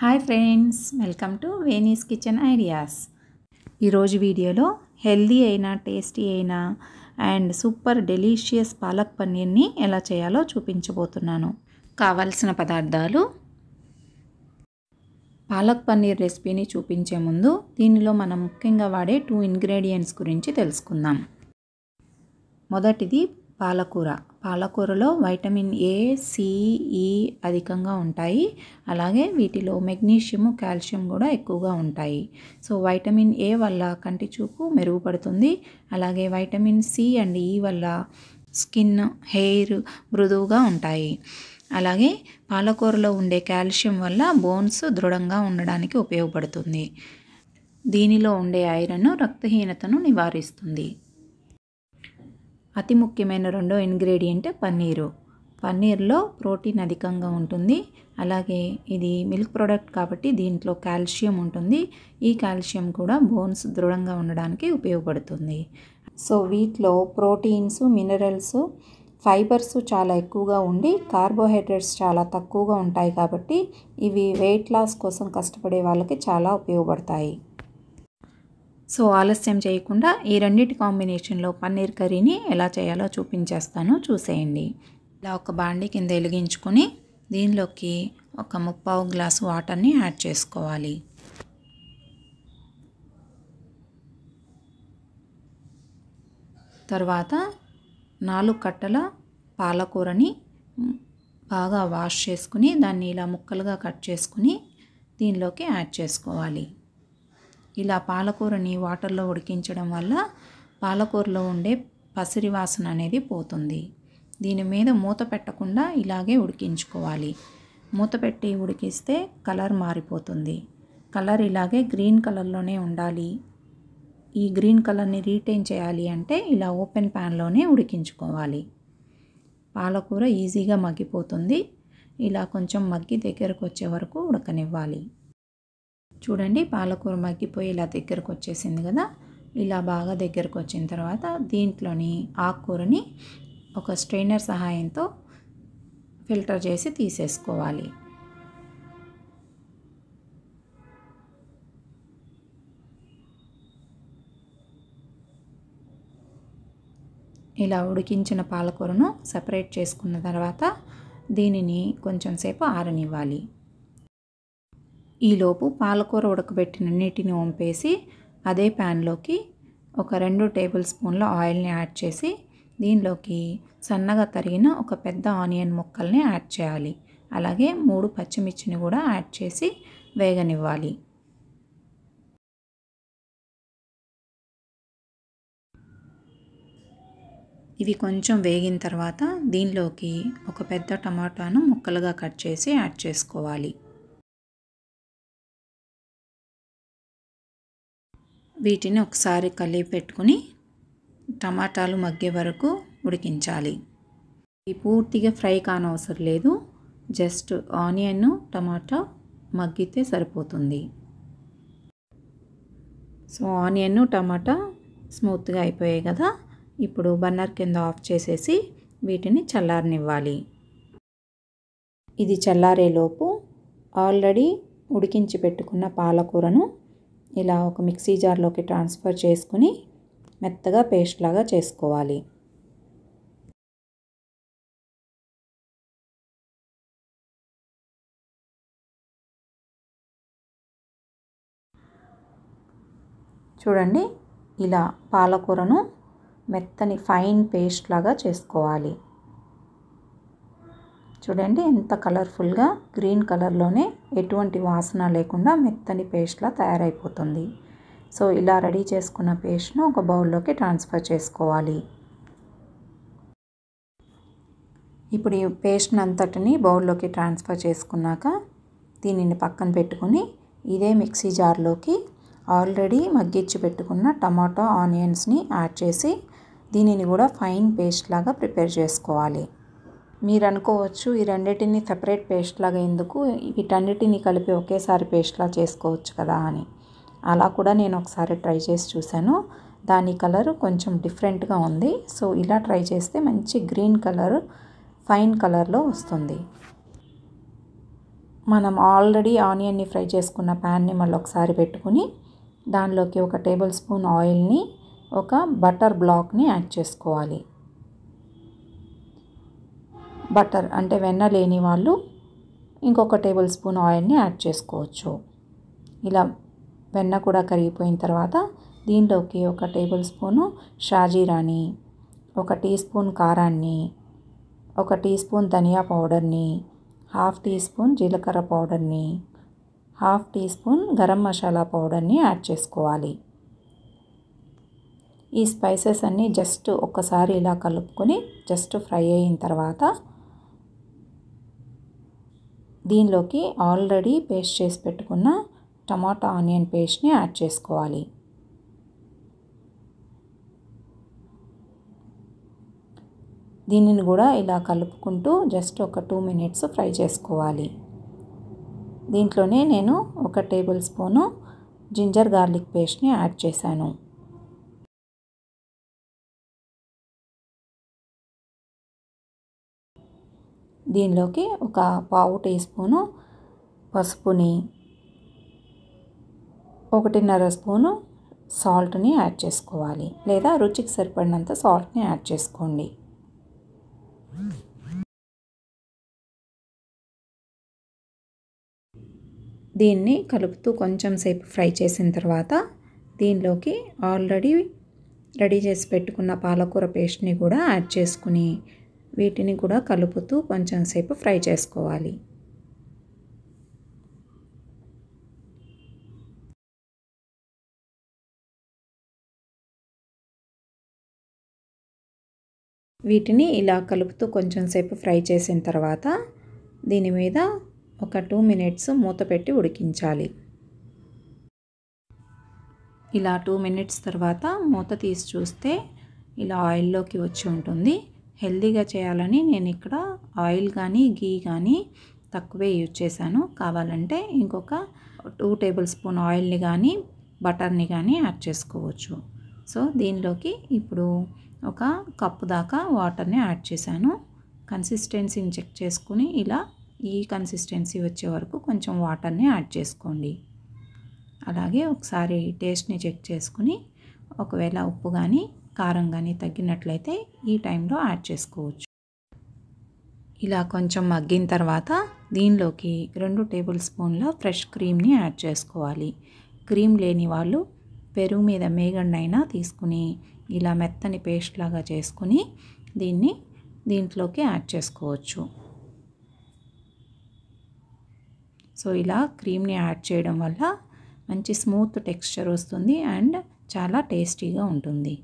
hi friends welcome to Veni's kitchen ideas ఈరోజు వీడియోలో healthy అయినా టేస్టీ అయినా అండ్ సూపర్ డెలీషియస్ పాలక్ పన్నీర్ని ఎలా చేయాలో చూపించబోతున్నాను కావలసిన పదార్థాలు పాలక్ పన్నీర్ రెసిపీని చూపించే ముందు దీనిలో మనం ముఖ్యంగా వాడే టూ ఇంగ్రీడియంట్స్ గురించి తెలుసుకుందాం మొదటిది పాలకూర పాలకూరలో వైటమిన్ ఏ సిఈ e అధికంగా ఉంటాయి అలాగే వీటిలో మెగ్నీషియం కాల్షియం కూడా ఎక్కువగా ఉంటాయి సో వైటమిన్ ఏ వల్ల కంటి చూపు మెరుగుపడుతుంది అలాగే వైటమిన్ సి అండ్ ఈ e వల్ల స్కిన్ హెయిర్ మృదువుగా ఉంటాయి అలాగే పాలకూరలో ఉండే కాల్షియం వల్ల బోన్స్ దృఢంగా ఉండడానికి ఉపయోగపడుతుంది దీనిలో ఉండే ఐరన్ రక్తహీనతను నివారిస్తుంది అతి ముఖ్యమైన రెండో ఇంగ్రీడియంట్ పన్నీరు పన్నీర్లో ప్రోటీన్ అధికంగా ఉంటుంది అలాగే ఇది మిల్క్ ప్రోడక్ట్ కాబట్టి దీంట్లో కాల్షియం ఉంటుంది ఈ కాల్షియం కూడా బోన్స్ దృఢంగా ఉండడానికి ఉపయోగపడుతుంది సో వీటిలో ప్రోటీన్స్ మినరల్స్ ఫైబర్స్ చాలా ఎక్కువగా ఉండి కార్బోహైడ్రేట్స్ చాలా తక్కువగా ఉంటాయి కాబట్టి ఇవి వెయిట్ లాస్ కోసం కష్టపడే వాళ్ళకి చాలా ఉపయోగపడతాయి సో ఆలస్యం చేయకుండా ఈ రెండింటి కాంబినేషన్లో పన్నీర్ కర్రీని ఎలా చేయాలో చూపించేస్తాను చూసేయండి ఇలా ఒక బాండి కింద వెలిగించుకొని దీనిలోకి ఒక ముప్పావు గ్లాసు వాటర్ని యాడ్ చేసుకోవాలి తర్వాత నాలుగు కట్టల పాలకూరని బాగా వాష్ చేసుకుని దాన్ని ఇలా ముక్కలుగా కట్ చేసుకుని దీనిలోకి యాడ్ చేసుకోవాలి ఇలా పాలకూరని వాటర్లో ఉడికించడం వల్ల పాలకూరలో ఉండే పసిరి వాసన అనేది పోతుంది దీని మీద మూత పెట్టకుండా ఇలాగే ఉడికించుకోవాలి మూత పెట్టి ఉడికిస్తే కలర్ మారిపోతుంది కలర్ ఇలాగే గ్రీన్ కలర్లోనే ఉండాలి ఈ గ్రీన్ కలర్ని రీటైన్ చేయాలి అంటే ఇలా ఓపెన్ ప్యాన్లోనే ఉడికించుకోవాలి పాలకూర ఈజీగా మగ్గిపోతుంది ఇలా కొంచెం మగ్గి దగ్గరకు వచ్చే వరకు ఉడకనివ్వాలి చూడండి పాలకూర మగ్గిపోయి ఇలా దగ్గరకు వచ్చేసింది కదా ఇలా బాగా దగ్గరకు వచ్చిన తర్వాత దీంట్లోని ఆకుకూరని ఒక స్ట్రైనర్ సహాయంతో ఫిల్టర్ చేసి తీసేసుకోవాలి ఇలా ఉడికించిన పాలకూరను సపరేట్ చేసుకున్న తర్వాత దీనిని కొంచెం సేపు ఆరనివ్వాలి ఈలోపు పాలకూర ఉడకబెట్టిన నీటిని వంపేసి అదే ప్యాన్లోకి ఒక రెండు టేబుల్ స్పూన్ల ఆయిల్ని యాడ్ చేసి దీనిలోకి సన్నగా తరిగిన ఒక పెద్ద ఆనియన్ ముక్కల్ని యాడ్ చేయాలి అలాగే మూడు పచ్చిమిర్చిని కూడా యాడ్ చేసి వేగనివ్వాలి ఇవి కొంచెం వేగిన తర్వాత దీనిలోకి ఒక పెద్ద టమాటాను ముక్కలుగా కట్ చేసి యాడ్ చేసుకోవాలి వీటిని ఒకసారి కలిపి పెట్టుకుని టమాటాలు మగ్గే వరకు ఉడికించాలి ఇది పూర్తిగా ఫ్రై కానవసరం లేదు జస్ట్ ఆనియన్ టమాటా మగ్గితే సరిపోతుంది సో ఆనియన్ టమాటా స్మూత్గా అయిపోయాయి కదా ఇప్పుడు బన్నర్ కింద ఆఫ్ చేసేసి వీటిని చల్లారనివ్వాలి ఇది చల్లారేలోపు ఆల్రెడీ ఉడికించి పెట్టుకున్న పాలకూరను ఇలా ఒక మిక్సీ జార్లోకి ట్రాన్స్ఫర్ చేసుకుని మెత్తగా పేస్ట్ లాగా చేసుకోవాలి చూడండి ఇలా పాలకూరను మెత్తని ఫైన్ పేస్ట్ లాగా చేసుకోవాలి చూడండి ఎంత కలర్ఫుల్గా గ్రీన్ కలర్లోనే ఎటువంటి వాసన లేకుండా మెత్తని పేస్ట్లా తయారైపోతుంది సో ఇలా రెడీ చేసుకున్న పేస్ట్ను ఒక బౌల్లోకి ట్రాన్స్ఫర్ చేసుకోవాలి ఇప్పుడు ఈ పేస్ట్ని అంతటిని బౌల్లోకి ట్రాన్స్ఫర్ చేసుకున్నాక దీనిని పక్కన పెట్టుకుని ఇదే మిక్సీ జార్లోకి ఆల్రెడీ మగ్గిచ్చి పెట్టుకున్న టమాటో ఆనియన్స్ని యాడ్ చేసి దీనిని కూడా ఫైన్ పేస్ట్ లాగా ప్రిపేర్ చేసుకోవాలి మీరు అనుకోవచ్చు ఈ రెండింటిని సపరేట్ పేస్ట్ లాగా ఎందుకు వీటన్నిటిని కలిపి ఒకేసారి పేస్ట్లా చేసుకోవచ్చు కదా అని అలా కూడా నేను ఒకసారి ట్రై చేసి చూశాను దాని కలర్ కొంచెం డిఫరెంట్గా ఉంది సో ఇలా ట్రై చేస్తే మంచి గ్రీన్ కలర్ ఫైన్ కలర్లో వస్తుంది మనం ఆల్రెడీ ఆనియన్ని ఫ్రై చేసుకున్న ప్యాన్ని మళ్ళీ ఒకసారి పెట్టుకుని దానిలోకి ఒక టేబుల్ స్పూన్ ఆయిల్ని ఒక బటర్ బ్లాక్ని యాడ్ చేసుకోవాలి బటర్ అంటే వెన్న లేని వాళ్ళు ఇంకొక టేబుల్ స్పూన్ ఆయిల్ని యాడ్ చేసుకోవచ్చు ఇలా వెన్న కూడా కరిగిపోయిన తర్వాత దీనిలోకి ఒక టేబుల్ స్పూను షాజీరాని ఒక టీ స్పూన్ కారాన్ని ఒక టీ స్పూన్ ధనియా పౌడర్ని హాఫ్ టీ స్పూన్ జీలకర్ర పౌడర్ని half teaspoon garam masala పౌడర్ని యాడ్ చేసుకోవాలి ఈ స్పైసెస్ అన్నీ జస్ట్ ఒక్కసారి ఇలా కలుపుకొని జస్ట్ ఫ్రై అయిన తర్వాత దీనిలోకి ఆల్రెడీ పేస్ట్ చేసి పెట్టుకున్న టమాటా ఆనియన్ పేస్ట్ని యాడ్ చేసుకోవాలి దీనిని కూడా ఇలా కలుపుకుంటూ జస్ట్ ఒక టూ మినిట్స్ ఫ్రై చేసుకోవాలి దీంట్లోనే నేను ఒక టేబుల్ స్పూను జింజర్ గార్లిక్ పేస్ట్ని యాడ్ చేశాను దీనిలోకి ఒక పావు టీ స్పూను పసుపుని ఒకటిన్నర స్పూను సాల్ట్ని యాడ్ చేసుకోవాలి లేదా రుచికి సరిపడినంత సాల్ట్ని యాడ్ చేసుకోండి దీన్ని కలుపుతూ కొంచెం సేపు ఫ్రై చేసిన తర్వాత దీనిలోకి ఆల్రెడీ రెడీ చేసి పెట్టుకున్న పాలకూర పేస్ట్ని కూడా యాడ్ చేసుకుని వీటిని కూడా కలుపుతూ కొంచెం సేపు ఫ్రై చేసుకోవాలి వీటిని ఇలా కలుపుతూ కొంచెం సేపు ఫ్రై చేసిన తర్వాత దీని మీద ఒక టూ మినిట్స్ మూత పెట్టి ఉడికించాలి ఇలా టూ మినిట్స్ తర్వాత మూత తీసి చూస్తే ఇలా ఆయిల్లోకి వచ్చి ఉంటుంది హెల్తీగా చేయాలని నేను ఇక్కడ ఆయిల్ కానీ గీ కానీ తక్కువే యూజ్ చేశాను కావాలంటే ఇంకొక టూ టేబుల్ స్పూన్ ఆయిల్ని కానీ బటర్ని కానీ యాడ్ చేసుకోవచ్చు సో దీనిలోకి ఇప్పుడు ఒక కప్పు దాకా వాటర్ని యాడ్ చేశాను కన్సిస్టెన్సీని చెక్ చేసుకుని ఇలా ఈ కన్సిస్టెన్సీ వచ్చే వరకు కొంచెం వాటర్ని యాడ్ చేసుకోండి అలాగే ఒకసారి టేస్ట్ని చెక్ చేసుకుని ఒకవేళ ఉప్పు కానీ కారం కానీ తగ్గినట్లయితే ఈ టైంలో యాడ్ చేసుకోవచ్చు ఇలా కొంచెం మగ్గిన తర్వాత దీనిలోకి రెండు టేబుల్ స్పూన్ల ఫ్రెష్ క్రీమ్ని యాడ్ చేసుకోవాలి క్రీమ్ లేని వాళ్ళు పెరుగు మీద మేగండైనా తీసుకుని ఇలా మెత్తని పేస్ట్ లాగా చేసుకుని దీన్ని దీంట్లోకి యాడ్ చేసుకోవచ్చు సో ఇలా క్రీమ్ని యాడ్ చేయడం వల్ల మంచి స్మూత్ టెక్స్చర్ వస్తుంది అండ్ చాలా టేస్టీగా ఉంటుంది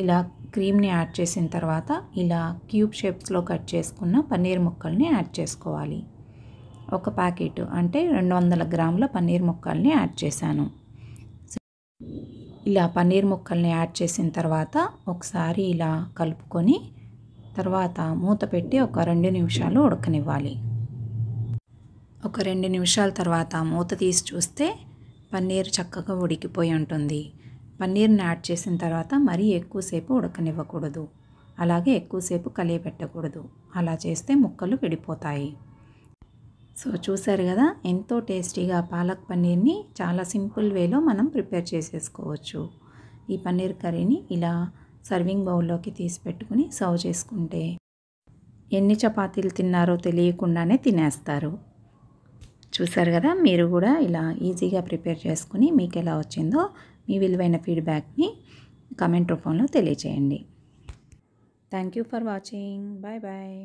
ఇలా క్రీమ్ని యాడ్ చేసిన తర్వాత ఇలా క్యూబ్ షేప్స్లో కట్ చేసుకున్న పన్నీర్ ముక్కల్ని యాడ్ చేసుకోవాలి ఒక ప్యాకెట్ అంటే రెండు వందల గ్రాముల పన్నీర్ ముక్కల్ని యాడ్ చేశాను ఇలా పన్నీర్ ముక్కల్ని యాడ్ చేసిన తర్వాత ఒకసారి ఇలా కలుపుకొని తర్వాత మూత పెట్టి ఒక రెండు నిమిషాలు ఉడకనివ్వాలి ఒక రెండు నిమిషాల తర్వాత మూత తీసి చూస్తే పన్నీర్ చక్కగా ఉడికిపోయి ఉంటుంది పన్నీర్ని యాడ్ చేసిన తర్వాత మరీ ఎక్కువసేపు ఉడకనివ్వకూడదు అలాగే ఎక్కువసేపు కలియబెట్టకూడదు అలా చేస్తే ముక్కలు విడిపోతాయి సో చూసారు కదా ఎంతో టేస్టీగా పాలక్ పన్నీర్ని చాలా సింపుల్ వేలో మనం ప్రిపేర్ చేసేసుకోవచ్చు ఈ పన్నీర్ కర్రీని ఇలా సర్వింగ్ బౌల్లోకి తీసి పెట్టుకుని సర్వ్ చేసుకుంటే ఎన్ని చపాతీలు తిన్నారో తెలియకుండానే తినేస్తారు చూసారు కదా మీరు కూడా ఇలా ఈజీగా ప్రిపేర్ చేసుకుని మీకు ఎలా వచ్చిందో మీ విలువైన ఫీడ్బ్యాక్ని కామెంట్ రూపంలో తెలియచేయండి thank you for watching bye bye